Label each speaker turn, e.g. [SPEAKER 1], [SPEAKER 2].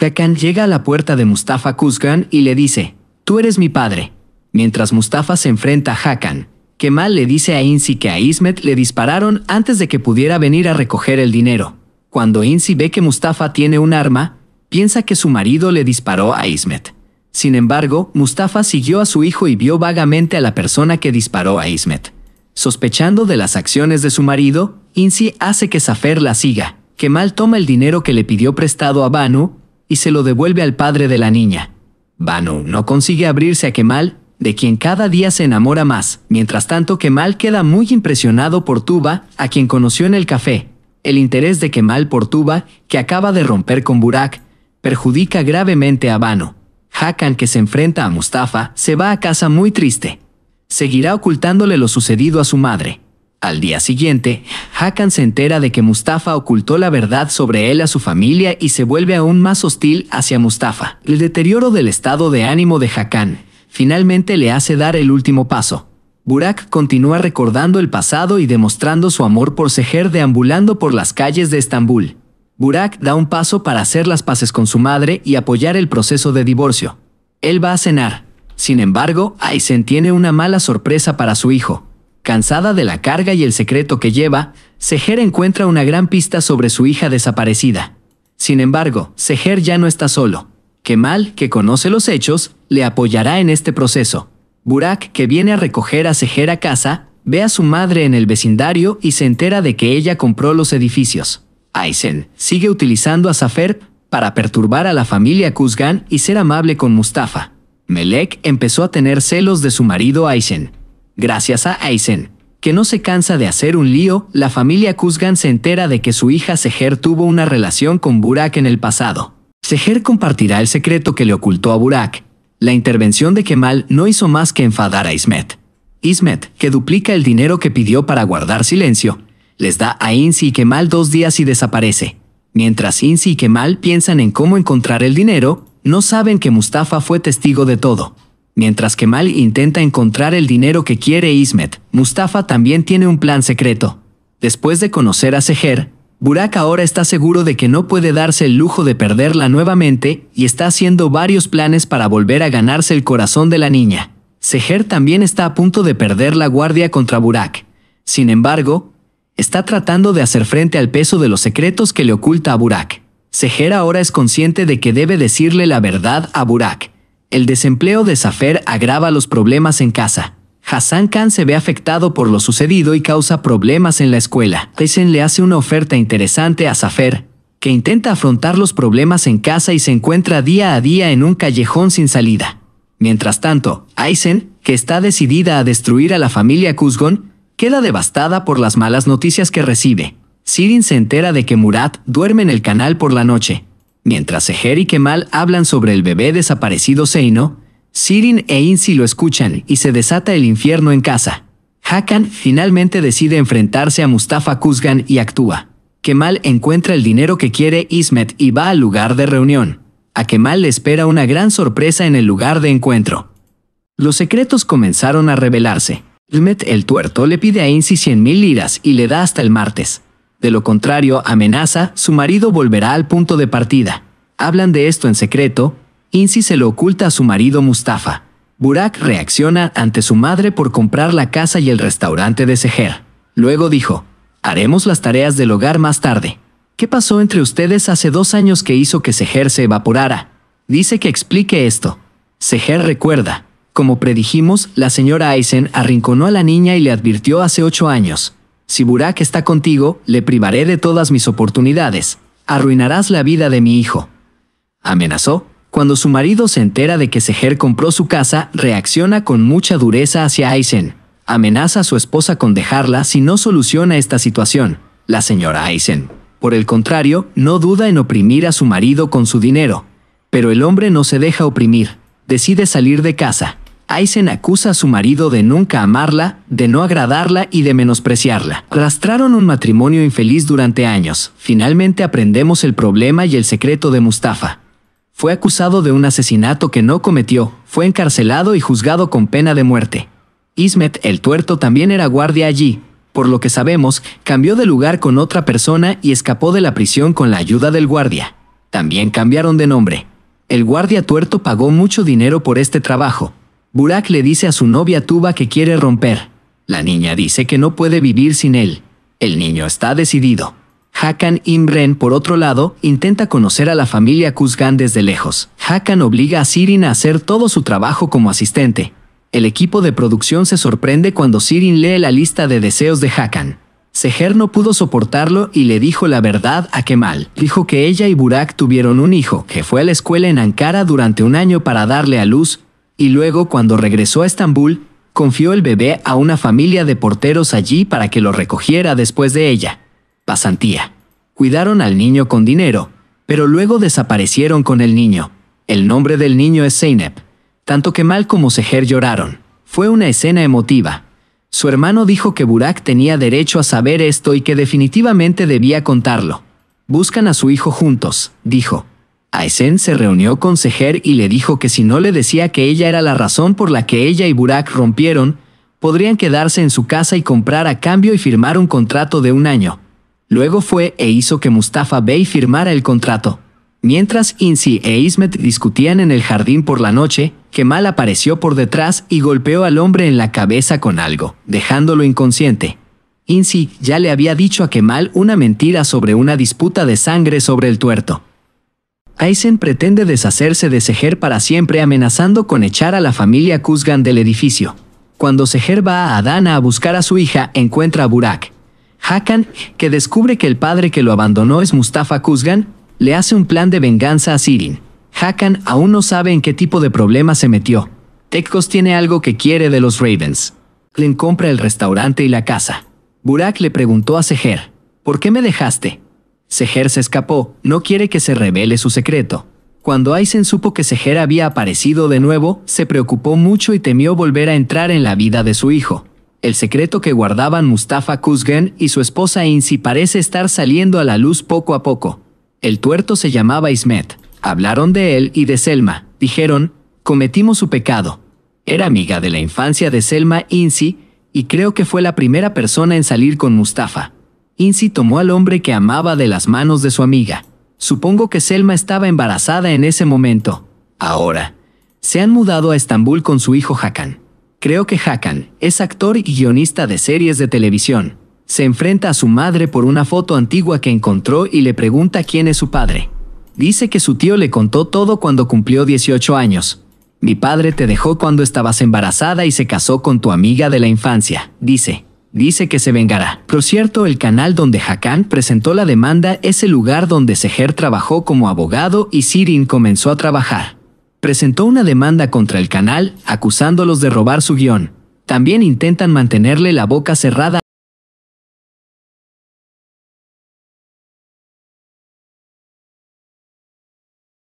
[SPEAKER 1] Hakan llega a la puerta de Mustafa Kuzgan y le dice, Tú eres mi padre. Mientras Mustafa se enfrenta a Hakan, Kemal le dice a Insi que a Ismet le dispararon antes de que pudiera venir a recoger el dinero. Cuando Insi ve que Mustafa tiene un arma, piensa que su marido le disparó a Ismet. Sin embargo, Mustafa siguió a su hijo y vio vagamente a la persona que disparó a Ismet. Sospechando de las acciones de su marido, Inzi hace que Safer la siga. Kemal toma el dinero que le pidió prestado a Banu y se lo devuelve al padre de la niña. Banu no consigue abrirse a Kemal, de quien cada día se enamora más. Mientras tanto, Kemal queda muy impresionado por Tuba, a quien conoció en el café. El interés de Kemal por Tuba, que acaba de romper con Burak, perjudica gravemente a Banu. Hakan, que se enfrenta a Mustafa, se va a casa muy triste. Seguirá ocultándole lo sucedido a su madre. Al día siguiente, Hakan se entera de que Mustafa ocultó la verdad sobre él a su familia y se vuelve aún más hostil hacia Mustafa. El deterioro del estado de ánimo de Hakan finalmente le hace dar el último paso. Burak continúa recordando el pasado y demostrando su amor por Seher deambulando por las calles de Estambul. Burak da un paso para hacer las paces con su madre y apoyar el proceso de divorcio. Él va a cenar. Sin embargo, Aysen tiene una mala sorpresa para su hijo. Cansada de la carga y el secreto que lleva, Seher encuentra una gran pista sobre su hija desaparecida. Sin embargo, Seher ya no está solo. Kemal, que conoce los hechos, le apoyará en este proceso. Burak, que viene a recoger a Seher a casa, ve a su madre en el vecindario y se entera de que ella compró los edificios. Ayşen sigue utilizando a Safer para perturbar a la familia Kuzgan y ser amable con Mustafa. Melek empezó a tener celos de su marido Ayşen. Gracias a Aizen, que no se cansa de hacer un lío, la familia Kuzgan se entera de que su hija Seher tuvo una relación con Burak en el pasado. Seher compartirá el secreto que le ocultó a Burak. La intervención de Kemal no hizo más que enfadar a Ismet. Ismet, que duplica el dinero que pidió para guardar silencio, les da a Inzi y Kemal dos días y desaparece. Mientras Insi y Kemal piensan en cómo encontrar el dinero, no saben que Mustafa fue testigo de todo. Mientras que Mal intenta encontrar el dinero que quiere Ismet, Mustafa también tiene un plan secreto. Después de conocer a Seher, Burak ahora está seguro de que no puede darse el lujo de perderla nuevamente y está haciendo varios planes para volver a ganarse el corazón de la niña. Seher también está a punto de perder la guardia contra Burak. Sin embargo, está tratando de hacer frente al peso de los secretos que le oculta a Burak. Seher ahora es consciente de que debe decirle la verdad a Burak el desempleo de Safer agrava los problemas en casa. Hassan Khan se ve afectado por lo sucedido y causa problemas en la escuela. Eisen le hace una oferta interesante a Safer, que intenta afrontar los problemas en casa y se encuentra día a día en un callejón sin salida. Mientras tanto, Aizen, que está decidida a destruir a la familia Kuzgon, queda devastada por las malas noticias que recibe. Sirin se entera de que Murat duerme en el canal por la noche, Mientras Seher y Kemal hablan sobre el bebé desaparecido Seino, Sirin e Insi lo escuchan y se desata el infierno en casa. Hakan finalmente decide enfrentarse a Mustafa Kuzgan y actúa. Kemal encuentra el dinero que quiere Ismet y va al lugar de reunión. A Kemal le espera una gran sorpresa en el lugar de encuentro. Los secretos comenzaron a revelarse. Ismet el tuerto le pide a Insi 100.000 liras y le da hasta el martes. De lo contrario, amenaza, su marido volverá al punto de partida. Hablan de esto en secreto, Insi se lo oculta a su marido Mustafa. Burak reacciona ante su madre por comprar la casa y el restaurante de Seher. Luego dijo, haremos las tareas del hogar más tarde. ¿Qué pasó entre ustedes hace dos años que hizo que Seher se evaporara? Dice que explique esto. Seher recuerda, como predijimos, la señora Eisen arrinconó a la niña y le advirtió hace ocho años. Si Burak está contigo, le privaré de todas mis oportunidades. Arruinarás la vida de mi hijo. Amenazó. Cuando su marido se entera de que Seher compró su casa, reacciona con mucha dureza hacia Aysen. Amenaza a su esposa con dejarla si no soluciona esta situación. La señora Aysen, por el contrario, no duda en oprimir a su marido con su dinero. Pero el hombre no se deja oprimir. Decide salir de casa. Aizen acusa a su marido de nunca amarla, de no agradarla y de menospreciarla. Rastraron un matrimonio infeliz durante años. Finalmente aprendemos el problema y el secreto de Mustafa. Fue acusado de un asesinato que no cometió, fue encarcelado y juzgado con pena de muerte. Ismet el tuerto también era guardia allí, por lo que sabemos, cambió de lugar con otra persona y escapó de la prisión con la ayuda del guardia. También cambiaron de nombre. El guardia tuerto pagó mucho dinero por este trabajo, Burak le dice a su novia Tuba que quiere romper. La niña dice que no puede vivir sin él. El niño está decidido. Hakan Imren, por otro lado, intenta conocer a la familia Kuzgan desde lejos. Hakan obliga a Sirin a hacer todo su trabajo como asistente. El equipo de producción se sorprende cuando Sirin lee la lista de deseos de Hakan. Seher no pudo soportarlo y le dijo la verdad a Kemal. Dijo que ella y Burak tuvieron un hijo, que fue a la escuela en Ankara durante un año para darle a luz, y luego cuando regresó a Estambul, confió el bebé a una familia de porteros allí para que lo recogiera después de ella. Pasantía. Cuidaron al niño con dinero, pero luego desaparecieron con el niño. El nombre del niño es Zeynep. Tanto que mal como Seher lloraron. Fue una escena emotiva. Su hermano dijo que Burak tenía derecho a saber esto y que definitivamente debía contarlo. Buscan a su hijo juntos, dijo. Aizen se reunió con Seher y le dijo que si no le decía que ella era la razón por la que ella y Burak rompieron, podrían quedarse en su casa y comprar a cambio y firmar un contrato de un año. Luego fue e hizo que Mustafa Bey firmara el contrato. Mientras Inzi e Ismet discutían en el jardín por la noche, Kemal apareció por detrás y golpeó al hombre en la cabeza con algo, dejándolo inconsciente. Inzi ya le había dicho a Kemal una mentira sobre una disputa de sangre sobre el tuerto. Aizen pretende deshacerse de Seher para siempre amenazando con echar a la familia Kuzgan del edificio. Cuando Seher va a Adana a buscar a su hija, encuentra a Burak. Hakan, que descubre que el padre que lo abandonó es Mustafa Kuzgan, le hace un plan de venganza a Sirin. Hakan aún no sabe en qué tipo de problema se metió. Tekkos tiene algo que quiere de los Ravens. Klin compra el restaurante y la casa. Burak le preguntó a Seher, ¿por qué me dejaste? Seher se escapó, no quiere que se revele su secreto. Cuando Aizen supo que Seher había aparecido de nuevo, se preocupó mucho y temió volver a entrar en la vida de su hijo. El secreto que guardaban Mustafa Kuzgen y su esposa Insi parece estar saliendo a la luz poco a poco. El tuerto se llamaba Ismet. Hablaron de él y de Selma. Dijeron, cometimos su pecado. Era amiga de la infancia de Selma Insi y creo que fue la primera persona en salir con Mustafa. Inzi tomó al hombre que amaba de las manos de su amiga. Supongo que Selma estaba embarazada en ese momento. Ahora, se han mudado a Estambul con su hijo Hakan. Creo que Hakan es actor y guionista de series de televisión. Se enfrenta a su madre por una foto antigua que encontró y le pregunta quién es su padre. Dice que su tío le contó todo cuando cumplió 18 años. Mi padre te dejó cuando estabas embarazada y se casó con tu amiga de la infancia, dice. Dice que se vengará. Por cierto, el canal donde Hakan presentó la demanda es el lugar donde Seher trabajó como abogado y Sirin comenzó a trabajar. Presentó una demanda contra el canal, acusándolos de robar su guión. También intentan mantenerle la boca cerrada